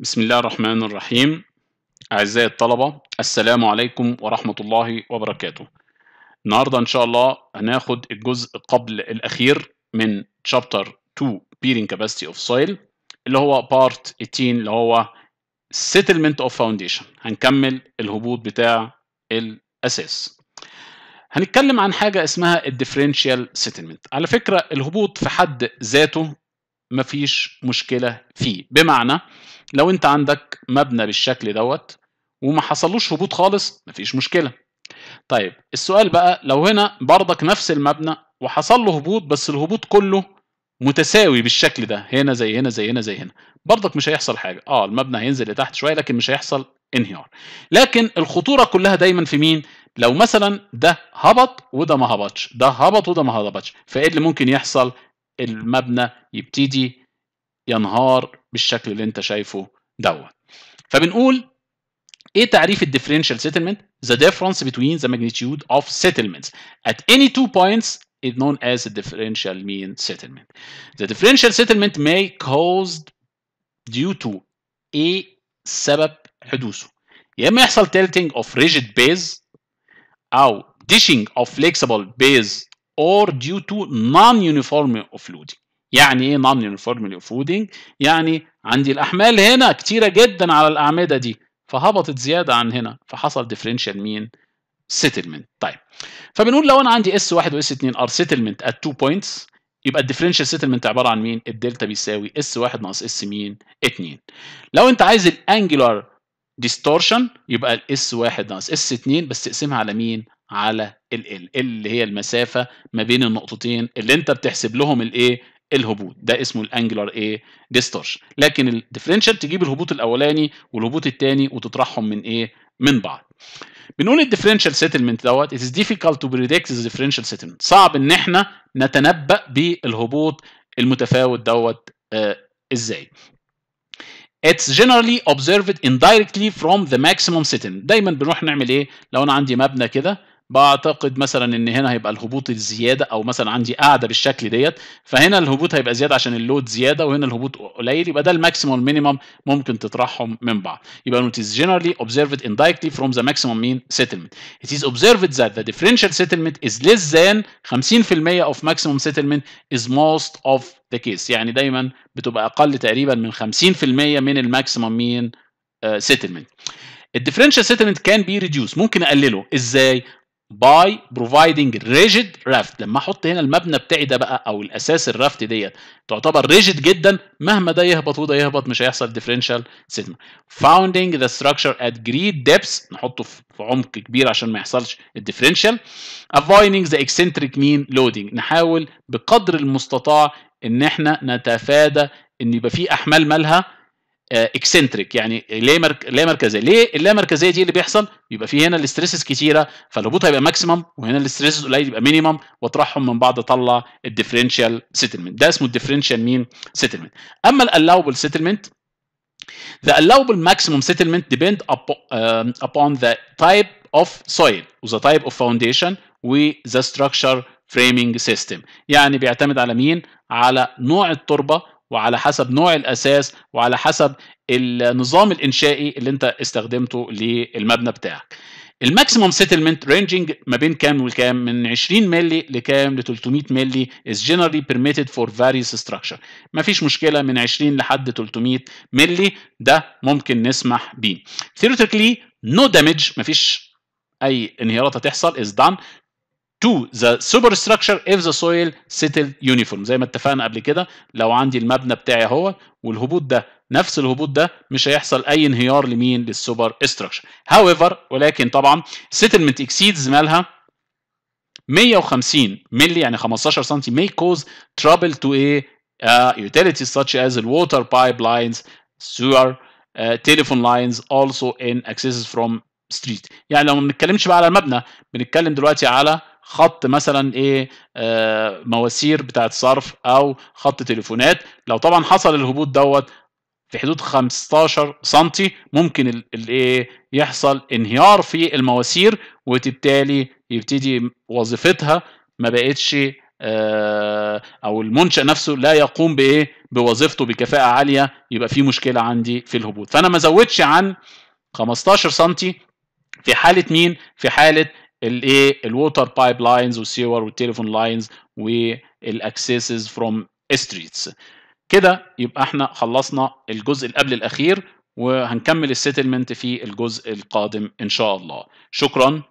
بسم الله الرحمن الرحيم أعزائي الطلبة السلام عليكم ورحمة الله وبركاته النهاردة إن شاء الله هناخد الجزء قبل الأخير من Chapter 2 Peering Capacity of Soil اللي هو Part 18 اللي هو Settlement of Foundation هنكمل الهبوط بتاع الأساس هنتكلم عن حاجة اسمها الديفرنشال Settlement على فكرة الهبوط في حد ذاته مفيش مشكلة فيه بمعنى لو انت عندك مبنى بالشكل دوت وما حصلوش هبوط خالص مفيش مشكله طيب السؤال بقى لو هنا برضك نفس المبنى وحصل له هبوط بس الهبوط كله متساوي بالشكل ده هنا زي هنا زي هنا زي هنا برضك مش هيحصل حاجه اه المبنى هينزل لتحت شويه لكن مش هيحصل انهيار لكن الخطوره كلها دايما في مين لو مثلا ده هبط وده ما هبطش ده هبط وده ما هبطش فايه اللي ممكن يحصل المبنى يبتدي ينهار بالشكل اللي انت شايفه دوت فبنقول ايه تعريف الديفرنشال سيتلمنت the difference between the magnitude of settlements at any two points is known as the differential mean settlement the differential settlement may caused due to a سبب حدوثه يا اما يحصل tilting of rigid base او dishing of flexible base or due to non-uniform of loading يعني ايه نون يونيفورملي فودنج يعني عندي الاحمال هنا كتيره جدا على الاعمده دي فهبطت زياده عن هنا فحصل ديفرنشال مين سيتلمنت طيب فبنقول لو انا عندي اس 1 واس 2 ار سيتلمنت ات تو بوينتس يبقى الديفرنشال سيتلمنت عباره عن مين الدلتا بيساوي اس 1 ناقص اس مين 2 لو انت عايز الانجولار ديستورشن يبقى الاس 1 ناقص اس 2 بس تقسمها على مين على ال ال اللي هي المسافه ما بين النقطتين اللي انت بتحسب لهم الايه الهبوط ده اسمه الانجلر ايه ديستورشن لكن الديفرنشال تجيب الهبوط الاولاني والهبوط الثاني وتطرحهم من ايه من بعض بنقول الديفرنشال سيتلمنت دوت اتس ديفيكالت تو بريدكت predict the differential صعب ان احنا نتنبأ بالهبوط المتفاوت دوت آه ازاي It's generally observed indirectly from the maximum setting. دايما بنروح نعمل ايه لو انا عندي مبنى كده بعتقد مثلا ان هنا هيبقى الهبوط الزياده او مثلا عندي قاعده بالشكل ديت فهنا الهبوط هيبقى زياده عشان اللود زياده وهنا الهبوط قليل يبقى ده الماكسيمم والمينيمم ممكن تطرحهم من بعض يبقى نوت is generally observed indirectly from the maximum mean settlement it is observed that the differential settlement is less than 50% of maximum settlement is most of the case يعني دايما بتبقى اقل تقريبا من 50% من الماكسيمم مين سيتلمنت الديفرنشال سيتلمنت كان بي ريديوس ممكن اقلله ازاي by providing rigid raft لما احط هنا المبنى بتاعي ده بقى او الاساس الرافت ديت تعتبر rigid جدا مهما ده يهبط وده يهبط مش هيحصل differential سيجما founding the structure at great depths نحطه في عمق كبير عشان ما يحصلش الديفرنشال avoiding the eccentric mean loading نحاول بقدر المستطاع ان احنا نتفادى ان يبقى في احمال مالها اكسنتريك آه، يعني ليه مرك... لا مركزيه ليه اللامركزيه دي اللي بيحصل يبقى في هنا الاستريسز كتيره فالهبوط هيبقى ماكسيمم وهنا الاستريسز قليل يبقى مينيمم واطرحهم من بعض اطلع الديفرنشال سيتلمنت ده اسمه الديفرنشال مين سيتلمنت اما الالاوبل سيتلمنت ذا الاوبل ماكسيمم سيتلمنت ديبند ابون ذا تايب اوف سويل وذا تايب اوف فاونديشن وذا ستراكشر فريمنج سيستم يعني بيعتمد على مين على نوع التربه وعلى حسب نوع الاساس وعلى حسب النظام الانشائي اللي انت استخدمته للمبنى بتاعك الماكسيموم سيتلمنت رينجينج ما بين كام وكام من 20 مللي لكام ل 300 مللي از جنرالي بيرميتد فور فاريوس ستراكشر ما فيش مشكله من 20 لحد 300 مللي ده ممكن نسمح بيه ثيوريتيكلي نو دامج ما فيش اي انهيارات هتحصل از دان to the superstructure if the soil settled uniform زي ما اتفقنا قبل كده لو عندي المبنى بتاعي هو والهبوط ده نفس الهبوط ده مش هيحصل اي انهيار لمين للسوبر ستراكشر هاويفر ولكن طبعا سيتلمنت اكسيدز مالها 150 ملي يعني 15 سم may cause trouble to a uh, utilities such as the water pipelines sewer uh, telephone lines also in accesses from street يعني لو ما بنتكلمش بقى على المبنى بنتكلم دلوقتي على خط مثلا ايه آه، مواسير بتاعه صرف او خط تليفونات لو طبعا حصل الهبوط دوت في حدود 15 سم ممكن الايه يحصل انهيار في المواسير وبالتالي يبتدي وظيفتها ما بقتش آه، او المنشا نفسه لا يقوم بايه بوظيفته بكفاءه عاليه يبقى في مشكله عندي في الهبوط فانا ما زودش عن 15 سم في حاله مين في حاله الايه الووتر بايب لاينز والسيور والتليفون لاينز والاكسسز فروم ستريتس كده يبقى احنا خلصنا الجزء اللي قبل الاخير وهنكمل السيتلمنت في الجزء القادم ان شاء الله شكرا